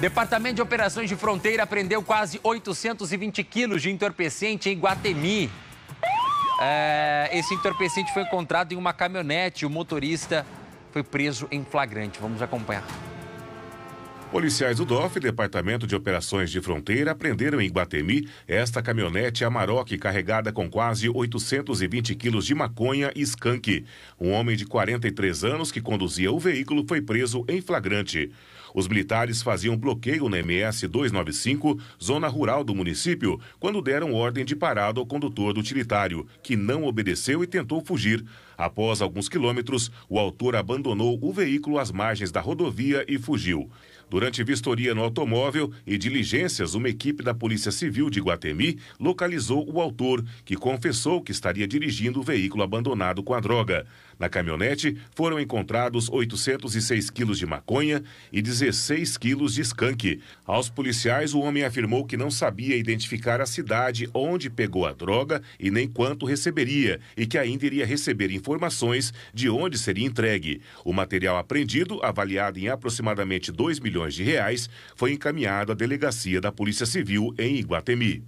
Departamento de Operações de Fronteira prendeu quase 820 quilos de entorpecente em Guatemi. É, esse entorpecente foi encontrado em uma caminhonete. O motorista foi preso em flagrante. Vamos acompanhar. Policiais do DOF, Departamento de Operações de Fronteira, prenderam em Guatemi esta caminhonete Amarok carregada com quase 820 quilos de maconha e skunk. Um homem de 43 anos que conduzia o veículo foi preso em flagrante. Os militares faziam bloqueio na MS 295, zona rural do município, quando deram ordem de parada ao condutor do utilitário, que não obedeceu e tentou fugir. Após alguns quilômetros, o autor abandonou o veículo às margens da rodovia e fugiu. Durante vistoria no automóvel e diligências, uma equipe da Polícia Civil de Guatemi localizou o autor, que confessou que estaria dirigindo o veículo abandonado com a droga. Na caminhonete foram encontrados 806 quilos de maconha e 16 quilos de skunk. Aos policiais, o homem afirmou que não sabia identificar a cidade onde pegou a droga e nem quanto receberia e que ainda iria receber informações de onde seria entregue. O material apreendido, avaliado em aproximadamente 2 milhões de reais, foi encaminhado à delegacia da Polícia Civil em Iguatemi.